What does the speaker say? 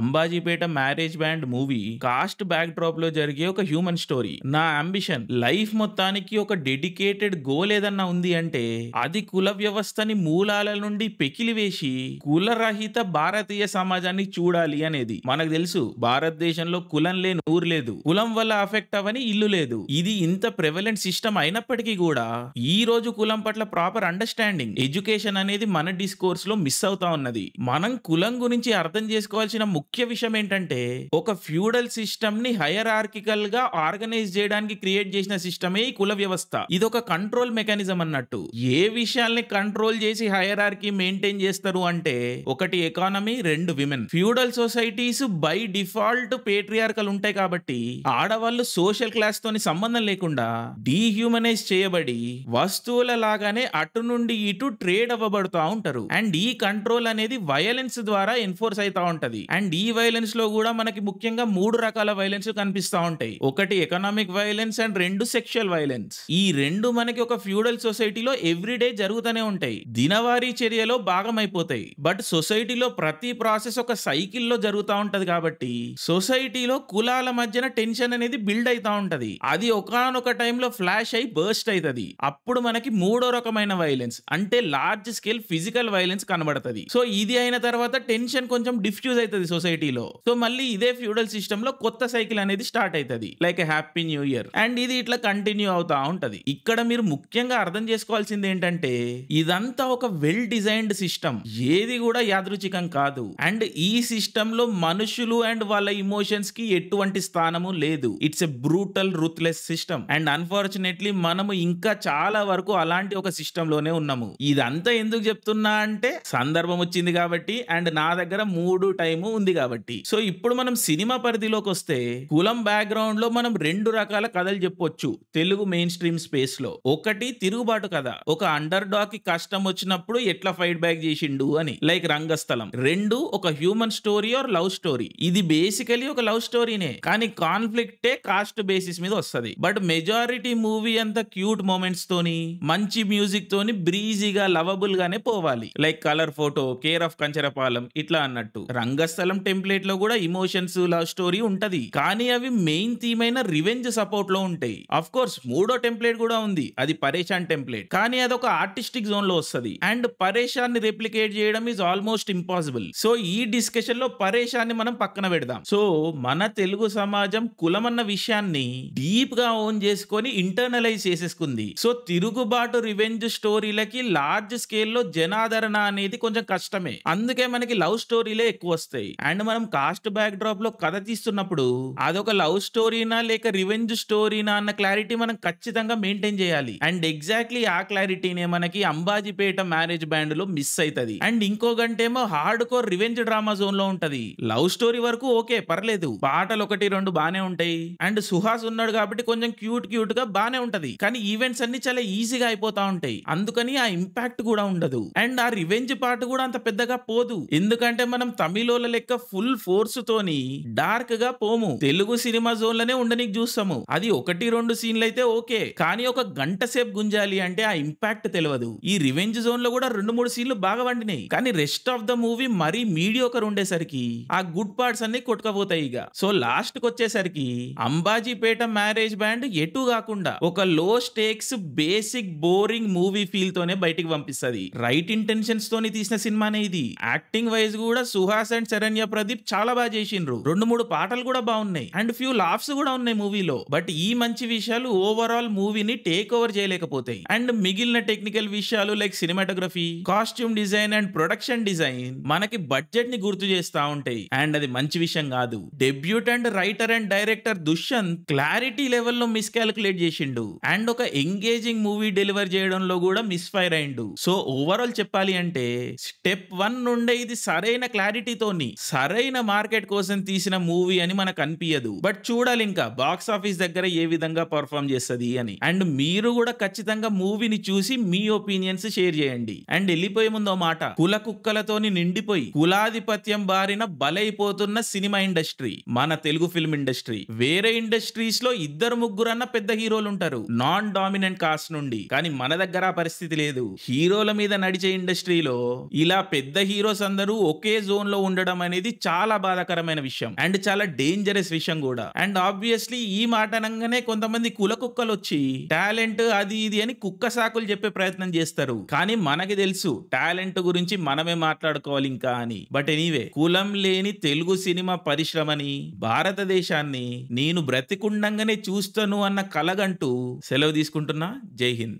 Ambajipeta marriage band movie cast backdrop లో జరిగే ఒక హ్యూమన్ స్టోరీ నా అంబిషన్ లైఫ్ మొత్తానికి ఒక డెడికేటెడ్ గోల్ ఏదన్నా ఉంది అంటే అది కుల వ్యవస్థని మూలాల నుండి పెకిలివేసి కులరహిత భారతీయ సమాజాన్ని చూడాలి అనేది మనకు తెలుసు భారతదేశంలో కులం లేని ఊరు లేదు కులం వల్ల అఫెక్ట్ అవని ఇల్లు లేదు ఇది ఇంత ప్రెవలెంట్ సిస్టమ్ అయినప్పటికీ కూడా ఈ రోజు కులం పట్ల ప్రాపర్ అండర్స్టాండింగ్ ఎడ్యుకేషన్ అనేది మన డిస్కోర్స్ లో మిస్ అవుతా ఉన్నది మనం కులం గురించి అర్థం చేసుకోవాల్సిన ముఖ్య విషయం ఏంటంటే ఒక ఫ్యూడల్ సిస్టమ్ ని హయర్ ఆర్కికల్ గా ఆర్గనైజ్ చేయడానికి క్రియేట్ చేసిన సిస్టమే ఈ కుల వ్యవస్థ ఇది ఒక కంట్రోల్ మెకానిజం అన్నట్టు ఏ విషయాల్ని కంట్రోల్ చేసి హయర్ మెయింటైన్ చేస్తారు అంటే ఒకటి ఎకానమీ రెండు women feudal societies by default patriarchal ఉంటాయి కాబట్టి ఆడవాళ్ళు సోషల్ క్లాస్ తోని సంబంధం లేకుండా డీహ్యూమనైజ్ చేయబడి వస్తువుల లాగానే అటు నుండి ఇటు ట్రేడ్ అవ్వబడుతూ ఉంటారు అండ్ ఈ కంట్రోల్ అనేది వయలెన్స్ ద్వారా ఎన్ఫోర్స్ అవుతా ఉంటది అండ్ అండ్ ఈ వైలెన్స్ లో కూడా మనకి ముఖ్యంగా మూడు రకాల వైలెన్స్ కనిపిస్తూ ఉంటాయి ఒకటి ఎకనామిక్ వైలెన్స్ అండ్ రెండు సెక్షువల్ వైలెన్స్ ఈ రెండు మనకి ఒక ఫ్యూడల్ సొసైటీలో ఎవ్రీడే జరుగుతూనే ఉంటాయి దినవారీ చర్యలో భాగమైపోతాయి బట్ సొసైటీలో ప్రతి ప్రాసెస్ ఒక సైకిల్ లో జరుగుతూ ఉంటది కాబట్టి సొసైటీలో కులాల మధ్యన టెన్షన్ అనేది బిల్డ్ అవుతా ఉంటది అది ఒకనొక టైంలో ఫ్లాష్ అయి బర్స్ట్ అవుతుంది అప్పుడు మనకి మూడో రకమైన వైలెన్స్ అంటే లార్జ్ స్కేల్ ఫిజికల్ వైలెన్స్ కనబడుతుంది సో ఇది అయిన తర్వాత టెన్షన్ కొంచెం డిఫ్యూజ్ అవుతుంది సొసైటీలో సో మళ్ళీ ఇదే ఫ్యూడల్ సిస్టమ్ లో కొత్త సైకిల్ అనేది స్టార్ట్ అవుతుంది like happy new year and ఇది ఇట్లా కంటిన్యూ అవుతా ఉంటది ఇక్కడ మీరు ముఖ్యంగా అర్థం చేసుకోవాల్సింది ఏంటంటే ఇదంతా ఒక వెల్ డిజైన్డ్ సిస్టమ్ ఏది కూడా యాదృచికం కాదు అండ్ ఈ సిస్టమ్ లో మనుషులు అండ్ వాళ్ళ ఇమోషన్స్ కి ఎటువంటి స్థానము లేదు it's a brutal ruthless system and unfortunately మనము ఇంకా చాలా వరకు అలాంటి ఒక సిస్టమ్ లోనే ఉన్నాము ఇదంతా ఎందుకు చెప్తున్నా అంటే సందర్భం వచ్చింది కాబట్టి అండ్ నా దగ్గర మూడు టైము ఉంది ఉంది కాబట్టి సో ఇప్పుడు మనం సినిమా పరిధిలోకి వస్తే కులం బ్యాక్గ్రౌండ్ లో మనం రెండు రకాల కథలు చెప్పొచ్చు తెలుగు మెయిన్ స్ట్రీమ్ స్పేస్ లో ఒకటి తిరుగుబాటు కథ ఒక అండర్ డాగ్ కి కష్టం వచ్చినప్పుడు ఎట్లా ఫైట్ బ్యాక్ చేసిండు అని లైక్ రంగస్థలం రెండు ఒక human story or love story ఇది బేసికలీ ఒక లవ్ స్టోరీనే కానీ కాన్ఫ్లిక్టే కాస్ట్ బేసిస్ మీద వస్తుంది బట్ మెజారిటీ మూవీ అంతా క్యూట్ మూమెంట్స్ తోని మంచి మ్యూజిక్ తోని బ్రీజీగా లవబుల్ గానే పోవాలి like colour photo care of Kancharapalem ఇట్లా అన్నట్టు రంగస్థలం టెంప్లేట్ లో కూడా ఇమోషన్స్ లవ్ స్టోరీ ఉంటది కానీ అవి మెయిన్ థీమ్ అయిన రివెంజ్ సపోర్ట్ లో ఉంటాయి అఫ్ కోర్స్ మూడో టెంప్లేట్ కూడా ఉంది అది పరేషాన్ టెంప్లేట్ కానీ అదొక ఆర్టిస్టిక్ జోన్ లో వస్తుంది అండ్ పరేషాన్ ని రెప్లికేట్ చేయడం ఈజ్ ఆల్మోస్ట్ ఇంపాసిబుల్ సో ఈ డిస్కషన్ లో పరేషాన్ని మనం పక్కన పెడదాం సో మన తెలుగు సమాజం కులమన్న విషయాన్ని డీప్ గా ఓన్ చేసుకొని ఇంటర్నలైజ్ చేసేసుకుంది సో తిరుగుబాటు రివెంజ్ స్టోరీలకి లార్జ్ స్కేల్ లో జనాదరణ అనేది కొంచెం కష్టమే అందుకే మనకి లవ్ స్టోరీలే ఎక్కువ వస్తాయి అండ్ మనం కాస్ట్ బ్యాక్ డ్రాప్ లో కథ తీస్తున్నప్పుడు అదొక లవ్ స్టోరీనా లేక రివెంజ్ స్టోరీనా అన్న క్లారిటీ మనం ఖచ్చితంగా మెయింటైన్ చేయాలి అండ్ ఎగ్జాక్ట్లీ ఆ క్లారిటీనే మనకి అంబాజీపేట మ్యారేజ్ బ్యాండ్ లో మిస్ అవుతుంది అండ్ ఇంకో గంటేమో hard core revenge drama zone లో ఉంటది లవ్ స్టోరీ వరకు ఓకే పర్లేదు పాటలు ఒకటి రెండు బానే ఉంటాయి అండ్ సుహాస్ ఉన్నాడు కాబట్టి కొంచెం క్యూట్ క్యూట్ గా బానే ఉంటది కానీ ఈవెంట్స్ అన్ని చాలా ఈజీగా అయిపోతా ఉంటాయి అందుకని ఆ ఇంపాక్ట్ కూడా ఉండదు అండ్ ఆ రివెంజ్ పాట కూడా అంత పెద్దగా పోదు ఎందుకంటే మనం తమిళోల లెక్క ఫుల్ ఫోర్స్ తోని డార్క్ గా పోము తెలుగు సినిమా జోన్ లోనే ఉండనికి చూస్తాము అది ఒకటి రెండు సీన్లు అయితే ఓకే కానీ ఒక గంట సేపు గుంజాలి అంటే ఆ ఇంపాక్ట్ తెలియదు ఈ రివెంజ్ జోన్ లో కూడా రెండు మూడు సీన్లు బాగా వండినాయి కానీ రెస్ట్ ఆఫ్ ద మూవీ మరీ మీడియోకర్ ఉండేసరికి ఆ గుడ్ పార్ట్స్ అన్ని కొట్టుకపోతాయి ఇక సో లాస్ట్ కి వచ్చేసరికి అంబాజీపేట మ్యారేజ్ బ్యాండ్ ఎటు కాకుండా ఒక low stakes basic boring movie feel తోనే బయటికి పంపిస్తుంది రైట్ ఇంటెన్షన్స్ తోని తీసిన సినిమానే ఇది యాక్టింగ్ వైజ్ కూడా సుహాస్ అండ్ శరణ్య ప్రదీప్ చాలా బాగా చేసిండ్రు రెండు మూడు పాటలు కూడా బాగున్నాయి అండ్ ఫ్యూ లాఫ్స్ కూడా ఉన్నాయి మూవీలో బట్ ఈ మంచి విషయాలు ఓవరాల్ మూవీని టేక్ ఓవర్ చేయలేకపోతాయి అండ్ మిగిలిన టెక్నికల్ విషయాలు like cinematography costume design and production design మనకి బడ్జెట్ ని గుర్తు చేస్తా ఉంటాయి అండ్ అది మంచి విషయం కాదు debut and writer and director Dushyanth clarity లెవెల్లో మిస్ క్యాలిక్యులేట్ చేసిండు అండ్ ఒక ఎంగేజింగ్ మూవీ డెలివర్ చేయడంలో కూడా మిస్ ఫైర్ అయిండు సో ఓవరాల్ చెప్పాలి అంటే స్టెప్ వన్ నుండే ఇది సరైన క్లారిటీతోని సరైన మార్కెట్ కోసం తీసిన మూవీ అని మనకు అనిపించదు బట్ చూడాలి ఇంకా బాక్స్ ఆఫీస్ దగ్గర ఏ విధంగా పర్ఫామ్ చేస్తుంది అని అండ్ మీరు కూడా ఖచ్చితంగా మూవీని చూసి మీ ఒపీనియన్స్ షేర్ చేయండి అండ్ వెళ్ళిపోయే ముందు మాట కుల కుక్కలతోని నిండిపోయి కులాధిపత్యం బారిన బలైపోతున్న సినిమా ఇండస్ట్రీ మన తెలుగు ఫిల్మ్ ఇండస్ట్రీ వేరే ఇండస్ట్రీస్ లో ఇద్దరు ముగ్గురు అన్న పెద్ద హీరోలు ఉంటారు నాన్ డామినెంట్ కాస్ట్ నుండి కానీ మన దగ్గర పరిస్థితి లేదు హీరోల మీద నడిచే ఇండస్ట్రీలో ఇలా పెద్ద హీరోస్ అందరూ ఒకే జోన్ లో ఉండడం అనేది అనేది చాలా బాధాకరమైన విషయం అండ్ చాలా డేంజరస్ విషయం కూడా అండ్ ఆబ్వియస్లీ ఈ మాట అనగానే కొంతమంది కుల కుక్కలు వచ్చి టాలెంట్ అది ఇది అని కుక్క సాకులు చెప్పే ప్రయత్నం చేస్తారు కానీ మనకి తెలుసు టాలెంట్ గురించి మనమే మాట్లాడుకోవాలి ఇంకా అని బట్ ఎనీవే కులం లేని తెలుగు సినిమా పరిశ్రమని భారతదేశాన్ని నేను బ్రతికుండంగానే చూస్తాను అన్న కలగంటూ సెలవు తీసుకుంటున్నా జై హింద్